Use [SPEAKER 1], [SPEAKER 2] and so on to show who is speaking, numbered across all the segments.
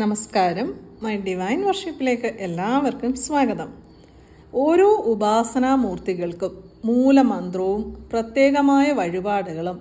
[SPEAKER 1] നമസ്കാരം my divine വർഷിപ്പിലേക്ക് എല്ലാവർക്കും സ്വാഗതം ഓരോ ഉപാസനാമൂർത്തികൾക്കും മൂലമന്ത്രവും പ്രത്യേകമായ വഴിപാടുകളും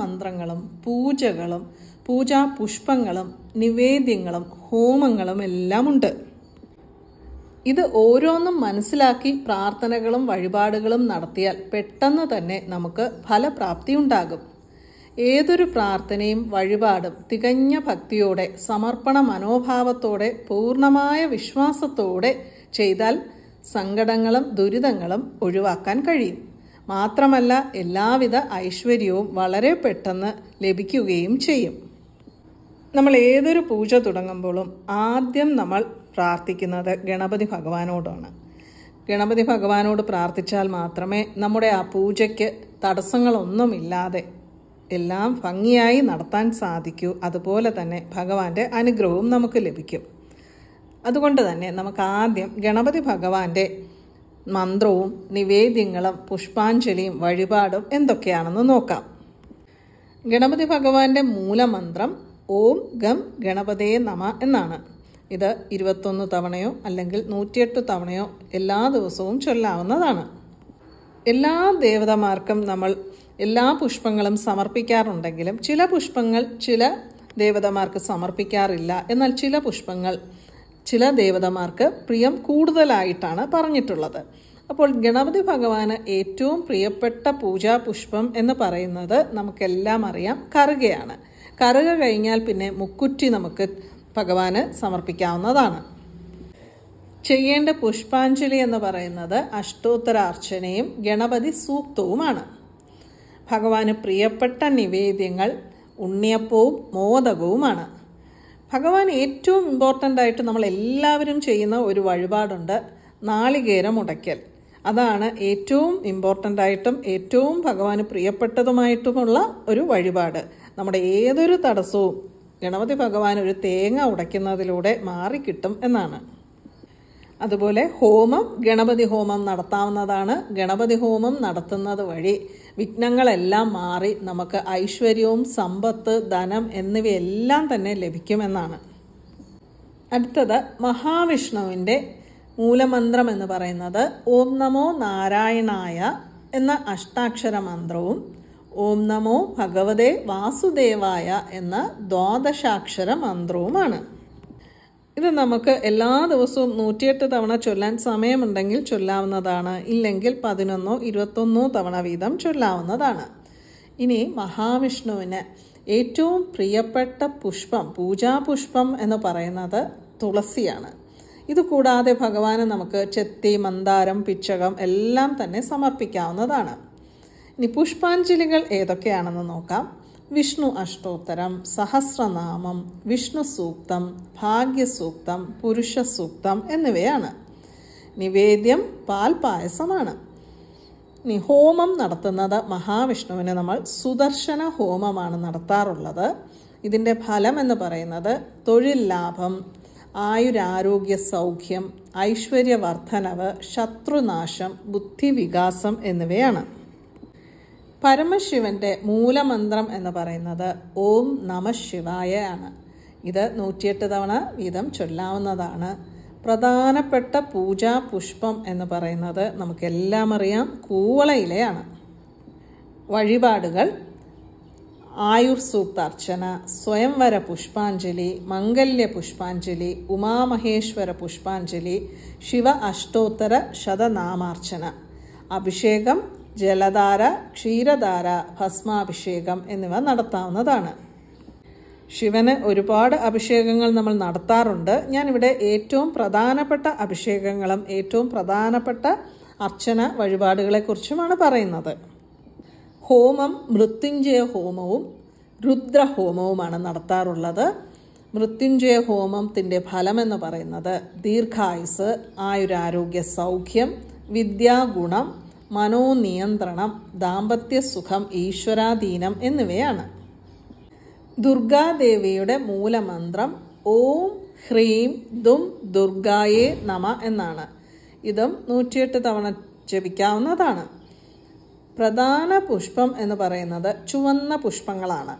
[SPEAKER 1] മന്ത്രങ്ങളും പൂജകളും പൂജാ പുഷ്പങ്ങളും നിവേദ്യങ്ങളും ഹോമങ്ങളും എല്ലാമുണ്ട് ഇത് ഓരോന്നും മനസ്സിലാക്കി പ്രാർത്ഥനകളും വഴിപാടുകളും നടത്തിയാൽ പെട്ടെന്ന് തന്നെ നമുക്ക് ഫലപ്രാപ്തി ഉണ്ടാകും ഏതൊരു പ്രാർത്ഥനയും വഴിപാടും തികഞ്ഞ ഭക്തിയോടെ സമർപ്പണ മനോഭാവത്തോടെ പൂർണ്ണമായ വിശ്വാസത്തോടെ ചെയ്താൽ സങ്കടങ്ങളും ദുരിതങ്ങളും ഒഴിവാക്കാൻ കഴിയും മാത്രമല്ല എല്ലാവിധ ഐശ്വര്യവും വളരെ പെട്ടെന്ന് ലഭിക്കുകയും ചെയ്യും നമ്മൾ ഏതൊരു പൂജ തുടങ്ങുമ്പോഴും ആദ്യം നമ്മൾ പ്രാർത്ഥിക്കുന്നത് ഗണപതി ഭഗവാനോടാണ് ഗണപതി ഭഗവാനോട് പ്രാർത്ഥിച്ചാൽ മാത്രമേ നമ്മുടെ ആ പൂജയ്ക്ക് തടസ്സങ്ങളൊന്നുമില്ലാതെ എല്ലാം ഭംഗിയായി നടത്താൻ സാധിക്കൂ അതുപോലെ തന്നെ ഭഗവാന്റെ അനുഗ്രഹവും നമുക്ക് ലഭിക്കും അതുകൊണ്ട് തന്നെ നമുക്ക് ആദ്യം ഗണപതി ഭഗവാന്റെ മന്ത്രവും നിവേദ്യങ്ങളും പുഷ്പാഞ്ജലിയും വഴിപാടും എന്തൊക്കെയാണെന്ന് നോക്കാം ഗണപതി ഭഗവാന്റെ മൂലമന്ത്രം ഓം ഗം ഗണപതേ നമ എന്നാണ് ഇത് ഇരുപത്തൊന്ന് തവണയോ അല്ലെങ്കിൽ നൂറ്റിയെട്ട് തവണയോ എല്ലാ ദിവസവും ചൊല്ലാവുന്നതാണ് എല്ലാ ദേവതമാർക്കും നമ്മൾ എല്ലാ പുഷ്പങ്ങളും സമർപ്പിക്കാറുണ്ടെങ്കിലും ചില പുഷ്പങ്ങൾ ചില ദേവതമാർക്ക് സമർപ്പിക്കാറില്ല എന്നാൽ ചില പുഷ്പങ്ങൾ ചില ദേവതമാർക്ക് പ്രിയം കൂടുതലായിട്ടാണ് പറഞ്ഞിട്ടുള്ളത് അപ്പോൾ ഗണപതി ഭഗവാന് ഏറ്റവും പ്രിയപ്പെട്ട പൂജാ പുഷ്പം എന്ന് പറയുന്നത് നമുക്കെല്ലാം അറിയാം കറുകയാണ് കറുക കഴിഞ്ഞാൽ പിന്നെ മുക്കുറ്റി നമുക്ക് ഭഗവാന് സമർപ്പിക്കാവുന്നതാണ് ചെയ്യേണ്ട പുഷ്പാഞ്ജലി എന്ന് പറയുന്നത് അഷ്ടോത്തരാർച്ചനയും ഗണപതി സൂക്തവുമാണ് ഭഗവാന് പ്രിയപ്പെട്ട നിവേദ്യങ്ങൾ ഉണ്ണിയപ്പവും മോദകവുമാണ് ഭഗവാൻ ഏറ്റവും ഇമ്പോർട്ടൻ്റ് ആയിട്ട് നമ്മൾ എല്ലാവരും ചെയ്യുന്ന ഒരു വഴിപാടുണ്ട് നാളികേരം ഉടയ്ക്കൽ അതാണ് ഏറ്റവും ഇമ്പോർട്ടൻ്റ് ആയിട്ടും ഏറ്റവും ഭഗവാന് പ്രിയപ്പെട്ടതുമായിട്ടുമുള്ള ഒരു വഴിപാട് നമ്മുടെ ഏതൊരു തടസ്സവും ഗണപതി ഭഗവാൻ ഒരു തേങ്ങ ഉടയ്ക്കുന്നതിലൂടെ മാറിക്കിട്ടും എന്നാണ് അതുപോലെ ഹോമം ഗണപതി ഹോമം നടത്താവുന്നതാണ് ഗണപതി ഹോമം നടത്തുന്നത് വഴി വിഘ്നങ്ങളെല്ലാം മാറി നമുക്ക് ഐശ്വര്യവും സമ്പത്ത് ധനം എന്നിവയെല്ലാം തന്നെ ലഭിക്കുമെന്നാണ് അടുത്തത് മഹാവിഷ്ണുവിൻ്റെ മൂലമന്ത്രം എന്ന് പറയുന്നത് ഓം നമോ നാരായണായ എന്ന അഷ്ടാക്ഷര മന്ത്രവും ഓം നമോ ഭഗവതേ വാസുദേവായ എന്ന ദ്വാദശാക്ഷര മന്ത്രവുമാണ് ഇത് നമുക്ക് എല്ലാ ദിവസവും നൂറ്റിയെട്ട് തവണ ചൊല്ലാൻ സമയമുണ്ടെങ്കിൽ ചൊല്ലാവുന്നതാണ് ഇല്ലെങ്കിൽ പതിനൊന്നോ ഇരുപത്തൊന്നോ തവണ വീതം ചൊല്ലാവുന്നതാണ് ഇനി മഹാവിഷ്ണുവിന് ഏറ്റവും പ്രിയപ്പെട്ട പുഷ്പം പൂജാപുഷ്പം എന്ന് പറയുന്നത് തുളസിയാണ് ഇതുകൂടാതെ ഭഗവാന് നമുക്ക് ചെത്തി മന്ദാരം പിച്ചകം എല്ലാം തന്നെ സമർപ്പിക്കാവുന്നതാണ് ഇനി പുഷ്പാഞ്ജലികൾ ഏതൊക്കെയാണെന്ന് നോക്കാം വിഷ്ണു അഷ്ടോത്തരം സഹസ്രനാമം വിഷ്ണു സൂക്തം ഭാഗ്യസൂക്തം പുരുഷ സൂക്തം എന്നിവയാണ് നിവേദ്യം പാൽ പായസമാണ് ഇനി ഹോമം നടത്തുന്നത് മഹാവിഷ്ണുവിന് നമ്മൾ സുദർശന ഹോമമാണ് നടത്താറുള്ളത് ഇതിൻ്റെ ഫലം എന്ന് പറയുന്നത് തൊഴിൽ ലാഭം ആയുരാരോഗ്യ സൗഖ്യം ഐശ്വര്യവർദ്ധനവ് ശത്രുനാശം ബുദ്ധിവികാസം എന്നിവയാണ് പരമശിവന്റെ മൂലമന്ത്രം എന്ന് പറയുന്നത് ഓം നമ ശിവായ ആണ് ഇത് നൂറ്റിയെട്ട് തവണ വീതം ചൊല്ലാവുന്നതാണ് പ്രധാനപ്പെട്ട പൂജാ പുഷ്പം എന്ന് പറയുന്നത് നമുക്കെല്ലാം അറിയാം കൂവളയിലയാണ് വഴിപാടുകൾ ആയുർ സൂക്താർച്ചന സ്വയംവര പുഷ്പാഞ്ജലി മംഗല്യ പുഷ്പാഞ്ജലി ഉമാമഹേശ്വര പുഷ്പാഞ്ജലി ശിവ അഷ്ടോത്തര ശതനാമാർച്ചന അഭിഷേകം ജലധാര ക്ഷീരധാര ഭസ്മാഭിഷേകം എന്നിവ നടത്താവുന്നതാണ് ശിവന് ഒരുപാട് അഭിഷേകങ്ങൾ നമ്മൾ നടത്താറുണ്ട് ഞാനിവിടെ ഏറ്റവും പ്രധാനപ്പെട്ട അഭിഷേകങ്ങളും ഏറ്റവും പ്രധാനപ്പെട്ട അർച്ചന വഴിപാടുകളെക്കുറിച്ചുമാണ് പറയുന്നത് ഹോമം മൃത്യുഞ്ജയ ഹോമവും രുദ്രഹോമവുമാണ് നടത്താറുള്ളത് മൃത്യുഞ്ജയ ഹോമത്തിൻ്റെ ഫലമെന്ന് പറയുന്നത് ദീർഘായുസ് ആയുരാരോഗ്യ സൗഖ്യം വിദ്യാഗുണം മനോനിയന്ത്രണം ദാമ്പത്യസുഖം ഈശ്വരാധീനം എന്നിവയാണ് ദുർഗാദേവിയുടെ മൂലമന്ത്രം ഓം ഹ്രീം ദും ദുർഗായേ നമ എന്നാണ് ഇതും നൂറ്റിയെട്ട് തവണ ജപിക്കാവുന്നതാണ് പ്രധാന പുഷ്പം എന്ന് പറയുന്നത് ചുവന്ന പുഷ്പങ്ങളാണ്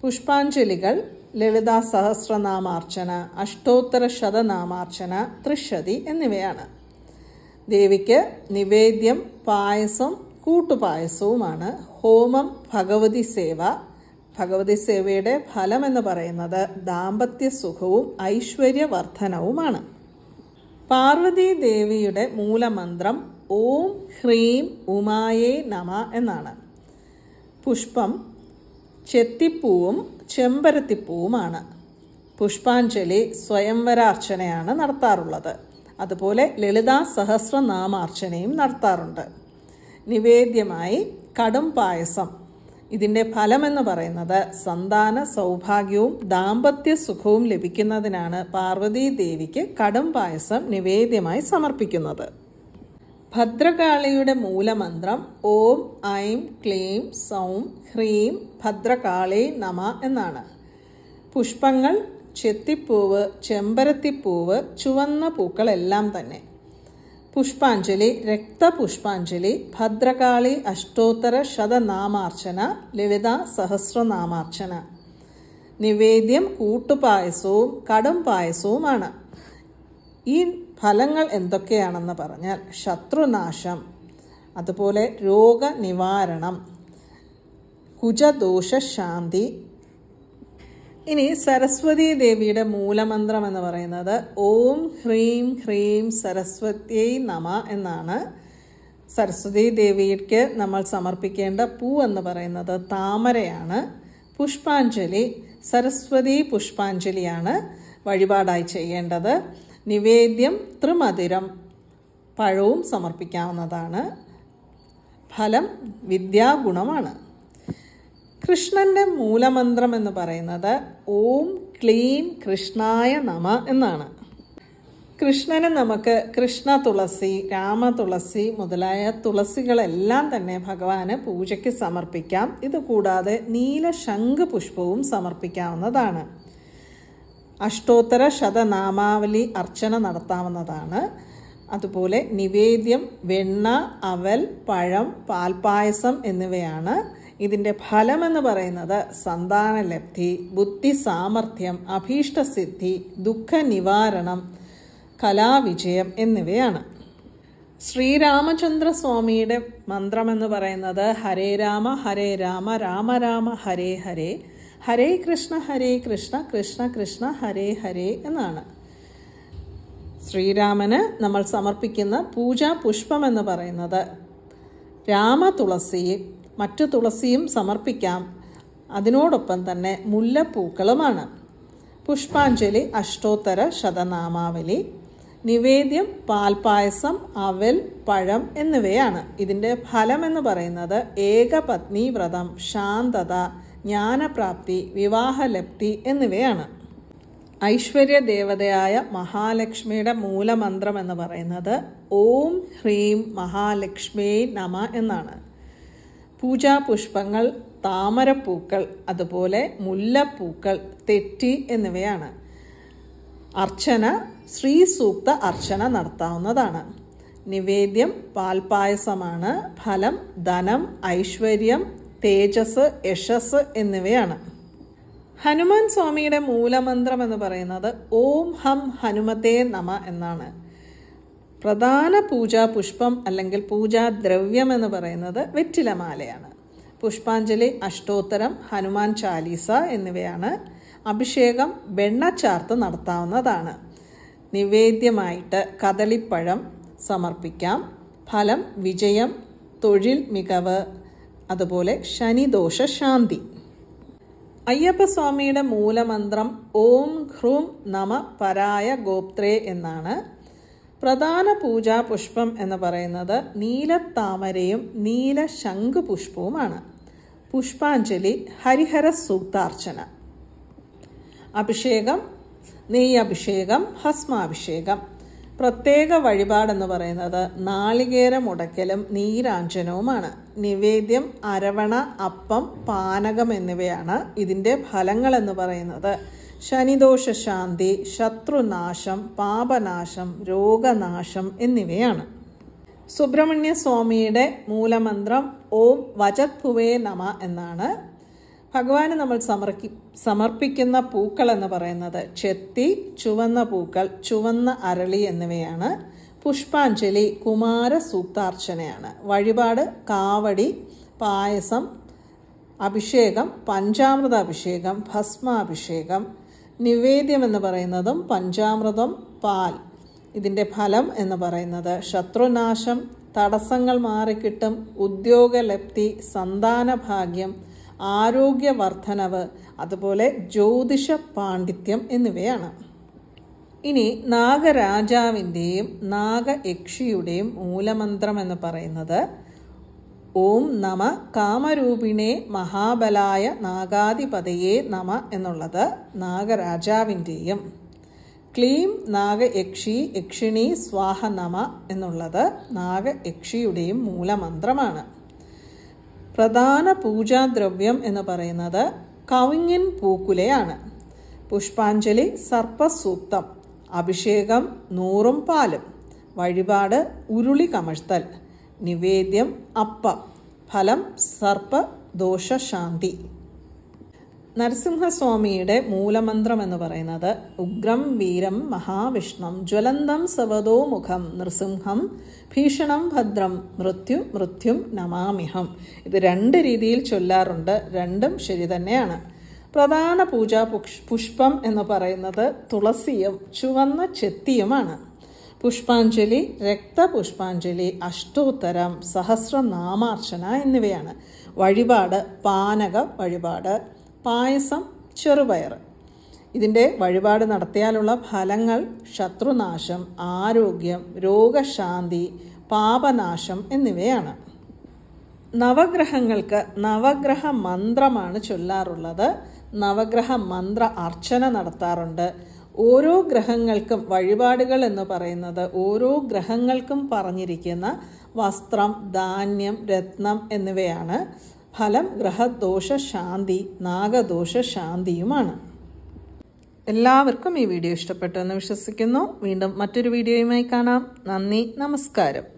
[SPEAKER 1] പുഷ്പാഞ്ജലികൾ ലളിതാ സഹസ്രനാമാർച്ചന അഷ്ടോത്തര ശതനാമാർച്ചന തൃഷതി എന്നിവയാണ് ദേവിക്ക് നിവേദ്യം പായസം കൂട്ടുപായസവുമാണ് ഹോമം ഭഗവതി സേവ ഭഗവതി സേവയുടെ ഫലം എന്ന് പറയുന്നത് ദാമ്പത്യ സുഖവും ഐശ്വര്യവർദ്ധനവുമാണ് പാർവതി ദേവിയുടെ മൂലമന്ത്രം ഓം ഹ്രീം ഉമായേ നമ എന്നാണ് പുഷ്പം ചെത്തിപ്പൂവും ചെമ്പരത്തിപ്പൂവുമാണ് പുഷ്പാഞ്ജലി സ്വയംവരാർച്ചനയാണ് നടത്താറുള്ളത് അതുപോലെ ലളിതാ സഹസ്രനാമാർച്ചനയും നടത്താറുണ്ട് നിവേദ്യമായി കടും പായസം ഇതിൻ്റെ ഫലമെന്ന് പറയുന്നത് സന്താന സൗഭാഗ്യവും ദാമ്പത്യ സുഖവും ലഭിക്കുന്നതിനാണ് പാർവതീ ദേവിക്ക് കടും പായസം നിവേദ്യമായി സമർപ്പിക്കുന്നത് ഭദ്രകാളിയുടെ മൂലമന്ത്രം ഓം ഐം ക്ലീം സൗം ഹ്രീം ഭദ്രകാളി നമ എന്നാണ് പുഷ്പങ്ങൾ ചെത്തിപ്പൂവ് ചെമ്പരത്തിപ്പൂവ് ചുവന്ന പൂക്കളെല്ലാം തന്നെ പുഷ്പാഞ്ജലി രക്തപുഷ്പാഞ്ജലി ഭദ്രകാളി അഷ്ടോത്തര ശതനാമാർച്ചന ലളിത സഹസ്രനാമാർച്ചന നിവേദ്യം കൂട്ടുപായസവും കടും പായസവുമാണ് ഈ ഫലങ്ങൾ എന്തൊക്കെയാണെന്ന് പറഞ്ഞാൽ ശത്രുനാശം അതുപോലെ രോഗനിവാരണം കുജദോഷശാന്തി ഇനി സരസ്വതി ദേവിയുടെ മൂലമന്ത്രം എന്ന് പറയുന്നത് ഓം ഹ്രീം ഹ്രീം സരസ്വത്യൈ നമ എന്നാണ് സരസ്വതി ദേവിക്ക് നമ്മൾ സമർപ്പിക്കേണ്ട പൂ എന്ന് പറയുന്നത് താമരയാണ് പുഷ്പാഞ്ജലി സരസ്വതി പുഷ്പാഞ്ജലിയാണ് വഴിപാടായി ചെയ്യേണ്ടത് നിവേദ്യം ത്രിമധുരം പഴവും സമർപ്പിക്കാവുന്നതാണ് ഫലം വിദ്യാഗുണമാണ് കൃഷ്ണന്റെ മൂലമന്ത്രം എന്ന് പറയുന്നത് ഓം ക്ലീം കൃഷ്ണായ നമ എന്നാണ് കൃഷ്ണന് നമുക്ക് കൃഷ്ണ തുളസി രാമ തുളസി മുതലായ തുളസികളെല്ലാം തന്നെ ഭഗവാന് പൂജയ്ക്ക് സമർപ്പിക്കാം ഇതുകൂടാതെ നീല ശംഖ് പുഷ്പവും സമർപ്പിക്കാവുന്നതാണ് അഷ്ടോത്തര ശതനാമാവലി അർച്ചന നടത്താവുന്നതാണ് അതുപോലെ നിവേദ്യം വെണ്ണ അവൽ പഴം പാൽപ്പായസം എന്നിവയാണ് ഇതിൻ്റെ ഫലമെന്ന് പറയുന്നത് സന്താനലബ്ധി ബുദ്ധി സാമർഥ്യം അഭീഷ്ടസിദ്ധി ദുഃഖനിവാരണം കലാവിജയം എന്നിവയാണ് ശ്രീരാമചന്ദ്ര സ്വാമിയുടെ മന്ത്രമെന്ന് പറയുന്നത് ഹരേ രാമ ഹരേ രാമ രാമ രാമ ഹരേ ഹരേ ഹരേ കൃഷ്ണ ഹരേ കൃഷ്ണ കൃഷ്ണ കൃഷ്ണ ഹരേ ഹരേ എന്നാണ് ശ്രീരാമന് നമ്മൾ സമർപ്പിക്കുന്ന പൂജാ പുഷ്പമെന്ന് പറയുന്നത് രാമതുളസിയും മറ്റു തുളസിയും സമർപ്പിക്കാം അതിനോടൊപ്പം തന്നെ മുല്ലപ്പൂക്കളുമാണ് പുഷ്പാഞ്ജലി അഷ്ടോത്തര ശതനാമാവലി നിവേദ്യം പാൽപായസം അവൽ പഴം എന്നിവയാണ് ഇതിൻ്റെ ഫലമെന്ന് പറയുന്നത് ഏകപത്നി വ്രതം ശാന്തത ജ്ഞാനപ്രാപ്തി വിവാഹലബ്ധി എന്നിവയാണ് ഐശ്വര്യ ദേവതയായ മഹാലക്ഷ്മിയുടെ മൂലമന്ത്രം എന്ന് പറയുന്നത് ഓം ഹ്രീം മഹാലക്ഷ്മി നമ എന്നാണ് പൂജാപുഷ്പങ്ങൾ താമരപ്പൂക്കൾ അതുപോലെ മുല്ലപ്പൂക്കൾ തെറ്റി എന്നിവയാണ് അർച്ചന ശ്രീ സൂക്ത അർച്ചന നടത്താവുന്നതാണ് നിവേദ്യം പാൽപായസമാണ് ഫലം ധനം ഐശ്വര്യം തേജസ് യശസ് എന്നിവയാണ് ഹനുമാൻ സ്വാമിയുടെ മൂലമന്ത്രം എന്ന് പറയുന്നത് ഓം ഹം ഹനുമതേ നമ എന്നാണ് പ്രധാന പൂജാ പുഷ്പം അല്ലെങ്കിൽ പൂജാ ദ്രവ്യം എന്ന് പറയുന്നത് വെറ്റിലമാലയാണ് പുഷ്പാഞ്ജലി അഷ്ടോത്തരം ഹനുമാൻ ചാലീസ എന്നിവയാണ് അഭിഷേകം വെണ്ണ ചാർത്ത് നടത്താവുന്നതാണ് നിവേദ്യമായിട്ട് കദളിപ്പഴം സമർപ്പിക്കാം ഫലം വിജയം തൊഴിൽ മികവ് അതുപോലെ ശനിദോഷ ശാന്തി അയ്യപ്പസ്വാമിയുടെ മൂലമന്ത്രം ഓം ഹ്രൂം നമ പരായ ഗോപ്ത്രേ എന്നാണ് പ്രധാന പൂജാ പുഷ്പം എന്ന് പറയുന്നത് നീലത്താമരയും നീല ശംഖു പുഷ്പവുമാണ് പുഷ്പാഞ്ജലി ഹരിഹര സൂക്താർച്ചന അഭിഷേകം നെയ്യഭിഷേകം ഹസ്മാഭിഷേകം പ്രത്യേക വഴിപാടെന്ന് പറയുന്നത് നാളികേരം മുടക്കലും നീരാഞ്ജനവുമാണ് നിവേദ്യം അരവണ അപ്പം പാനകം എന്നിവയാണ് ഇതിൻ്റെ ഫലങ്ങളെന്ന് പറയുന്നത് ശനിദോഷശാന്തി ശത്രുനാശം പാപനാശം രോഗനാശം എന്നിവയാണ് സുബ്രഹ്മണ്യ സ്വാമിയുടെ മൂലമന്ത്രം ഓം വജത്ഭുവേ നമ എന്നാണ് ഭഗവാന് നമ്മൾ സമർപ്പി സമർപ്പിക്കുന്ന പൂക്കൾ എന്ന് പറയുന്നത് ചെത്തി ചുവന്ന പൂക്കൾ ചുവന്ന അരളി എന്നിവയാണ് പുഷ്പാഞ്ജലി കുമാര സൂക്താർച്ചനയാണ് വഴിപാട് കാവടി പായസം അഭിഷേകം പഞ്ചാമൃത അഭിഷേകം ഭസ്മാഭിഷേകം നിവേദ്യം എന്ന് പറയുന്നതും പഞ്ചാമൃതം പാൽ ഇതിൻ്റെ ഫലം എന്ന് പറയുന്നത് ശത്രുനാശം തടസ്സങ്ങൾ മാറിക്കിട്ടും ഉദ്യോഗലബ്ധി സന്താന ഭാഗ്യം ആരോഗ്യവർദ്ധനവ് അതുപോലെ ജ്യോതിഷ പാണ്ഡിത്യം എന്നിവയാണ് ഇനി നാഗരാജാവിൻ്റെയും നാഗയക്ഷിയുടെയും മൂലമന്ത്രം എന്ന് പറയുന്നത് ഓം നമ കാമരൂപിണേ മഹാബലായ നാഗാധിപതയെ നമ എന്നുള്ളത് നാഗരാജാവിൻ്റെയും ക്ലീം നാഗയക്ഷി യക്ഷിണി സ്വാഹ നമ എന്നുള്ളത് നാഗയക്ഷിയുടെയും മൂലമന്ത്രമാണ് പ്രധാന പൂജാദ്രവ്യം എന്ന് പറയുന്നത് കവിങ്ങിൻ പൂക്കുലയാണ് പുഷ്പാഞ്ജലി സർപ്പസൂക്തം അഭിഷേകം നൂറും പാലും വഴിപാട് ഉരുളി കമഴ്ത്തൽ നിവേദ്യം അപ്പ ഫലം സർപ്പ ദോഷശാന്തി നരസിംഹസ്വാമിയുടെ മൂലമന്ത്രം എന്ന് പറയുന്നത് ഉഗ്രം വീരം മഹാവിഷ്ണു ജ്വലന്തം സവതോ മുഖം നൃസിംഹം ഭീഷണം ഭദ്രം മൃത്യു മൃത്യും നമാമിഹം ഇത് രണ്ട് രീതിയിൽ ചൊല്ലാറുണ്ട് രണ്ടും ശരി തന്നെയാണ് പ്രധാന പൂജാ പുഷ്പം എന്ന് പറയുന്നത് തുളസിയും ചുവന്ന ചെത്തിയുമാണ് പുഷ്പാഞ്ജലി രക്തപുഷ്പാഞ്ജലി അഷ്ടോത്തരം സഹസ്രനാമാർച്ചന എന്നിവയാണ് വഴിപാട് പാനക വഴിപാട് പായസം ചെറുപയർ ഇതിൻ്റെ വഴിപാട് നടത്തിയാലുള്ള ഫലങ്ങൾ ശത്രുനാശം ആരോഗ്യം രോഗശാന്തി പാപനാശം എന്നിവയാണ് നവഗ്രഹങ്ങൾക്ക് നവഗ്രഹ മന്ത്രമാണ് ചൊല്ലാറുള്ളത് നവഗ്രഹ മന്ത്ര അർച്ചന നടത്താറുണ്ട് ഓരോ ഗ്രഹങ്ങൾക്കും വഴിപാടുകൾ എന്ന് പറയുന്നത് ഓരോ ഗ്രഹങ്ങൾക്കും പറഞ്ഞിരിക്കുന്ന വസ്ത്രം ധാന്യം രത്നം എന്നിവയാണ് ഫലം ഗ്രഹദോഷ ശാന്തി നാഗദോഷ ശാന്തിയുമാണ് എല്ലാവർക്കും ഈ വീഡിയോ ഇഷ്ടപ്പെട്ടു എന്ന് വിശ്വസിക്കുന്നു വീണ്ടും മറ്റൊരു വീഡിയോയുമായി കാണാം നന്ദി നമസ്കാരം